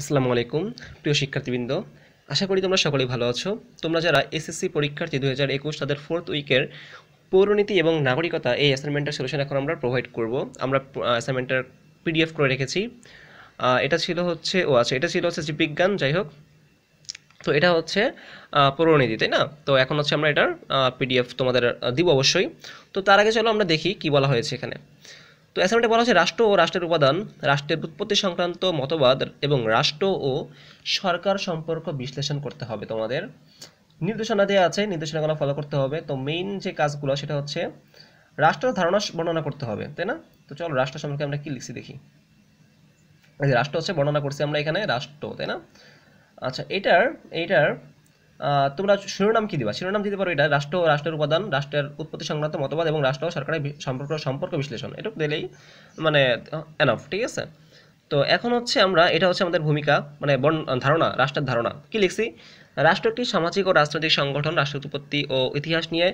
আসসালামু আলাইকুম প্রিয় শিক্ষার্থীবৃন্দ আশা করি তোমরা সকলেই ভালো আছো তোমরা যারা এসএসসি পরীক্ষার্থী দু হাজার একুশ তাদের ফোর্থ উইকের পৌরনীতি এবং নাগরিকতা এই অ্যাসাইনমেন্টের সলিউশন এখন আমরা প্রোভাইড করব আমরা অ্যাসাইনমেন্টের পিডিএফ করে রেখেছি এটা ছিল হচ্ছে ও আচ্ছা এটা ছিল হচ্ছে যে বিজ্ঞান যাই হোক তো এটা হচ্ছে পৌরনীতি তাই না তো এখন হচ্ছে আমরা এটার পিডিএফ তোমাদের দিব অবশ্যই তো তার আগে চলো আমরা দেখি কি বলা হয়েছে এখানে তো অ্যাসাইনমেন্টে বলা হচ্ছে রাষ্ট্র ও রাষ্ট্রের উপাদান রাষ্ট্রের উৎপত্তি সংক্রান্ত মতবাদ এবং রাষ্ট্র ও সরকার সম্পর্ক বিশ্লেষণ করতে হবে তোমাদের নির্দেশনা দেওয়া আছে নির্দেশনাগুলো ফলো করতে হবে তো মেইন যে কাজগুলো সেটা হচ্ছে রাষ্ট্র ধারণা বর্ণনা করতে হবে তাই না তো চলো রাষ্ট্র সম্পর্কে আমরা কি লিখছি দেখি রাষ্ট্র হচ্ছে বর্ণনা করছি আমরা এখানে রাষ্ট্র তাই না আচ্ছা এটার এইটার তোমরা শিরোনাম কি দিবা শিরোনাম দিতে পারো এটা রাষ্ট্র ও রাষ্ট্রের উপাদান রাষ্ট্রের উৎপত্তি সংক্রান্ত মতবাদ এবং রাষ্ট্র ও সরকারের সম্পর্ক সম্পর্ক বিশ্লেষণ এটুকু দিলেই মানে এনাফ ঠিক আছে তো এখন হচ্ছে আমরা এটা হচ্ছে আমাদের ভূমিকা মানে বন ধারণা রাষ্ট্রের ধারণা কি লিখছি রাষ্ট্র একটি সামাজিক ও রাজনৈতিক সংগঠন রাষ্ট্র উৎপত্তি ও ইতিহাস নিয়ে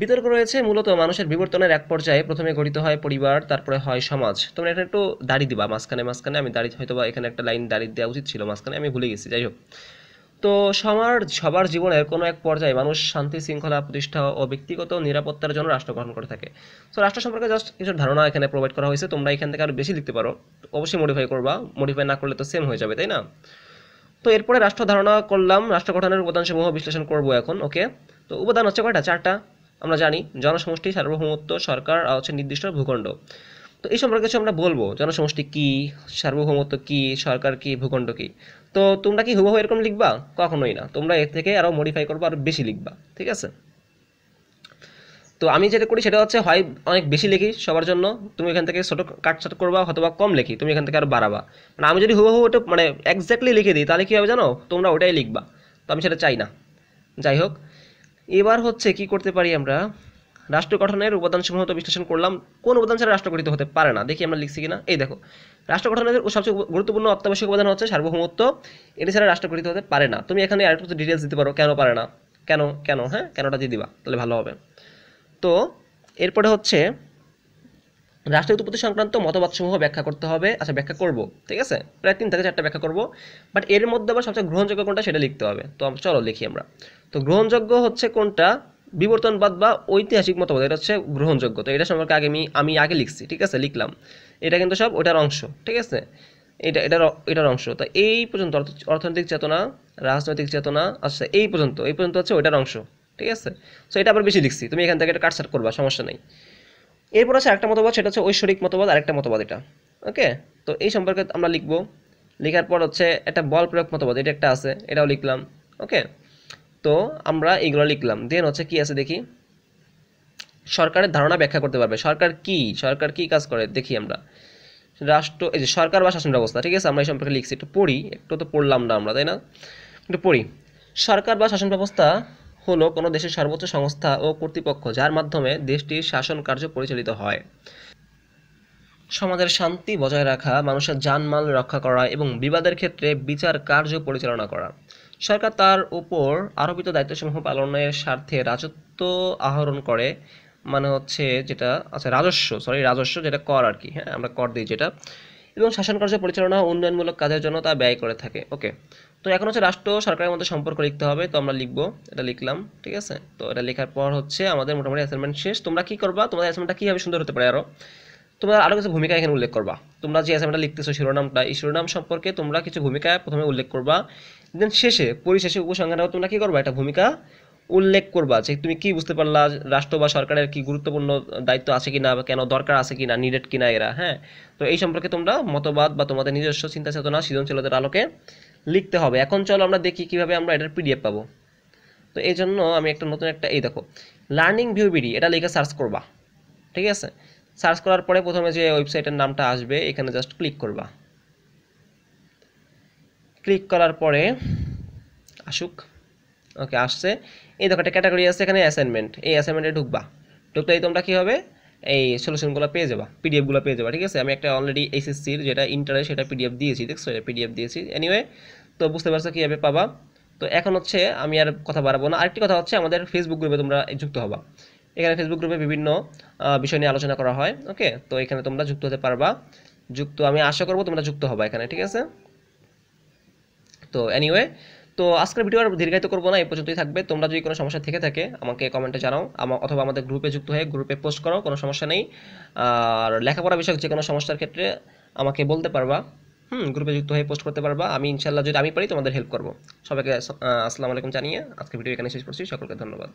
বিতর্ক রয়েছে মূলত মানুষের বিবর্তনের এক পর্যায়ে প্রথমে গঠিত হয় পরিবার তারপরে হয় সমাজ তোমরা এখানে একটু দাড়ি দিবা মাঝখানে মাঝখানে আমি দাড়ি হয়তো বা এখানে একটা লাইন দাড়ি দেওয়া উচিত ছিল মাঝখানে আমি ভুলে গেছি যাই হোক তো সবার সবার জীবনের কোনো এক পর্যায়ে মানুষ শান্তি শৃঙ্খলা প্রতিষ্ঠা ও ব্যক্তিগত নিরাপত্তার জন্য রাষ্ট্র গ্রহণ করে থাকে তো রাষ্ট্র সম্পর্কে জাস্ট কিছু ধারণা এখানে প্রোভাইড করা হয়েছে তোমরা এখান থেকে আরও বেশি লিখতে পারো অবশ্যই মডিফাই করবা মডিফাই না করলে তো সেম হয়ে যাবে তাই না তো এরপরে রাষ্ট্র ধারণা করলাম রাষ্ট্র গঠনের উপাদানসমূহ বিশ্লেষণ করব এখন ওকে তো উপাদান হচ্ছে কয়টা চারটা আমরা জানি জনসমষ্টি সার্বভৌমত্ব সরকার আর হচ্ছে নির্দিষ্ট ভূখণ্ড তো এই সম্পর্কে কিছু আমরা বলবো জনসমষ্টি কি সার্বভৌমত্ব কি সরকার কি ভূখণ্ড কি তো তোমরা কি হুবহু এরকম লিখবা কখনোই না তোমরা এর থেকে আরও মডিফাই করবো আরও বেশি লিখবা ঠিক আছে তো আমি যেটা করি সেটা হচ্ছে হয় অনেক বেশি লিখি সবার জন্য তুমি এখান থেকে ছোটো কাটছাট করবা অথবা কম লিখি তুমি এখান থেকে আরও বাড়াবা মানে আমি যদি হুবহু ওটা মানে একজাক্টলি লিখে দিই তাহলে কী হবে জানো তোমরা ওটাই লিখবা তো আমি সেটা চাই না যাই হোক এবার হচ্ছে কি করতে পারি আমরা রাষ্ট্র গঠনের উপাদান সমূহ তো বিশ্লেষণ করলাম কোন উপাদান ছাড়া রাষ্ট্র গঠিত হতে পারে না দেখি আমরা লিখছি কিনা এই দেখো রাষ্ট্র গঠনের সবচেয়ে গুরুত্বপূর্ণ অত্যাবশ্যক উপাদান হচ্ছে সার্বভৌমত্ব এটি ছাড়া রাষ্ট্র গঠিত হতে পারে না তুমি এখানে আর একটু ডিটেলস দিতে পারো কেন পারে না কেন কেন হ্যাঁ কেনটা দিয়ে দিবা তাহলে ভালো হবে তো এরপরে হচ্ছে রাষ্ট্রের উৎপত্তি সংক্রান্ত মতবাদসমূহ ব্যাখ্যা করতে হবে আচ্ছা ব্যাখ্যা করব ঠিক আছে প্রায় তিন থেকে চারটা ব্যাখ্যা করব বাট এর মধ্যে আবার সবচেয়ে গ্রহণযোগ্য কোনটা সেটা লিখতে হবে তো চলো লিখি আমরা তো গ্রহণযোগ্য হচ্ছে কোনটা বিবর্তনবাদ বা ঐতিহাসিক মতবাদ এটা হচ্ছে গ্রহণযোগ্য তো এটা সম্পর্কে আগে আমি আমি আগে লিখছি ঠিক আছে লিখলাম এটা কিন্তু সব ওটার অংশ ঠিক আছে এটা এটার এটার অংশ তো এই পর্যন্ত অর্থনৈতিক চেতনা রাজনৈতিক চেতনা আচ্ছা এই পর্যন্ত এই পর্যন্ত হচ্ছে ওটার অংশ ঠিক আছে সো এটা আবার বেশি লিখছি তুমি এখান থেকে এটা কাটসাট করবা সমস্যা নেই এরপর আছে একটা মতবাদ সেটা হচ্ছে ঐশ্বরিক মতবাদ আরেকটা মতবাদ এটা ওকে তো এই সম্পর্কে আমরা লিখবো লেখার পর হচ্ছে একটা বল প্রয়োগ মতবাদ এটা একটা আছে এটাও লিখলাম ওকে তো আমরা এগুলো লিখলাম দেন হচ্ছে কি আছে দেখি সরকারের ধারণা ব্যাখ্যা করতে পারবে সরকার কি সরকার কি কাজ করে দেখি আমরা রাষ্ট্র এই যে সরকার বা শাসন ব্যবস্থা ঠিক আছে আমরা এই সম্পর্কে লিখছি একটু পড়ি একটু তো পড়লাম না আমরা তাই না একটু পড়ি সরকার বা শাসন ব্যবস্থা হলো কোনো দেশের সর্বোচ্চ সংস্থা ও কর্তৃপক্ষ যার মাধ্যমে দেশটির শাসন কার্য পরিচালিত হয় সমাজের শান্তি বজায় রাখা মানুষের জানমাল রক্ষা করা এবং বিবাদের ক্ষেত্রে বিচার কার্য পরিচালনা করা সরকার তার উপর আরোপিত দায়িত্বসমূহ পালনের স্বার্থে রাজত্ব আহরণ করে মানে হচ্ছে যেটা আচ্ছা রাজস্ব সরি রাজস্ব যেটা কর আর কি হ্যাঁ আমরা কর দিই যেটা এবং শাসন কার্য পরিচালনা উন্নয়নমূলক কাজের জন্য তা ব্যয় করে থাকে ওকে তো এখন হচ্ছে রাষ্ট্র সরকারের মধ্যে সম্পর্ক লিখতে হবে তো আমরা লিখবো এটা লিখলাম ঠিক আছে তো এটা লেখার পর হচ্ছে আমাদের মোটামুটি অ্যাসাইনমেন্ট শেষ তোমরা কী করবা তোমাদের অ্যাসাইনমেন্টটা কীভাবে সুন্দর হতে পারে আরও তোমরা আরও কিছু ভূমিকা এখানে উল্লেখ করবা তোমরা যে অ্যাসাইনমেন্টটা লিখতেছো শিরোনামটা এই শিরোনাম সম্পর্কে তোমরা কিছু ভূমিকা প্রথমে উল্লেখ করবা দেন শেষে পরিশেষে উপসংহারটা তোমরা কী করবা এটা ভূমিকা উল্লেখ করবা যে তুমি কি বুঝতে পারলা রাষ্ট্র বা সরকারের কি গুরুত্বপূর্ণ দায়িত্ব আছে কিনা বা কেন দরকার আছে কিনা নিডেড কিনা এরা হ্যাঁ তো এই সম্পর্কে তোমরা মতবাদ বা তোমাদের নিজস্ব চিন্তা চেতনা সৃজনশীলতার আলোকে লিখতে হবে এখন চলো আমরা দেখি কিভাবে আমরা এটার পিডিএফ পাবো তো এই জন্য আমি একটা নতুন একটা এই দেখো লার্নিং ভিউ বিডি এটা লিখে সার্চ করবা ঠিক আছে সার্চ করার পরে প্রথমে যে ওয়েবসাইটের নামটা আসবে এখানে জাস্ট ক্লিক করবা ক্লিক করার পরে আসুক ওকে আসছে এই দেখো একটা ক্যাটাগরি আছে এখানে অ্যাসাইনমেন্ট এই অ্যাসাইনমেন্টে ঢুকবা ঢুকলেই তোমরা কী হবে এই সলিউশনগুলো পেয়ে যাবা পিডিএফগুলো পেয়ে যাবা ঠিক আছে আমি একটা অলরেডি এইচএসসির যেটা ইন্টারে সেটা পিডিএফ দিয়েছি দেখছো এটা পিডিএফ দিয়েছি এনিওয়ে তো বুঝতে পারছো কীভাবে পাবা তো এখন হচ্ছে আমি আর কথা বাড়াবো না আরেকটি কথা হচ্ছে আমাদের ফেসবুক গ্রুপে তোমরা যুক্ত হবা এখানে ফেসবুক গ্রুপে বিভিন্ন বিষয় নিয়ে আলোচনা করা হয় ওকে তো এখানে তোমরা যুক্ত হতে পারবা যুক্ত আমি আশা করবো তোমরা যুক্ত হবা এখানে ঠিক আছে তো এনিওয়ে তো আজকের ভিডিও আর দীর্ঘায়িত করবো না এই পর্যন্তই থাকবে তোমরা যদি কোনো সমস্যা থেকে থাকে আমাকে কমেন্টে জানাও আমার অথবা আমাদের গ্রুপে যুক্ত হয়ে গ্রুপে পোস্ট করো কোনো সমস্যা নেই আর লেখাপড়া বিষয়ক যে কোনো সমস্যার ক্ষেত্রে আমাকে বলতে পারবা হুম গ্রুপে যুক্ত হয়ে পোস্ট করতে পারবা আমি ইনশাল্লাহ যদি আমি পারি তোমাদের হেল্প করবো সবাইকে আসসালামু আলাইকুম জানিয়ে আজকে ভিডিও এখানে শেষ করছি সকলকে ধন্যবাদ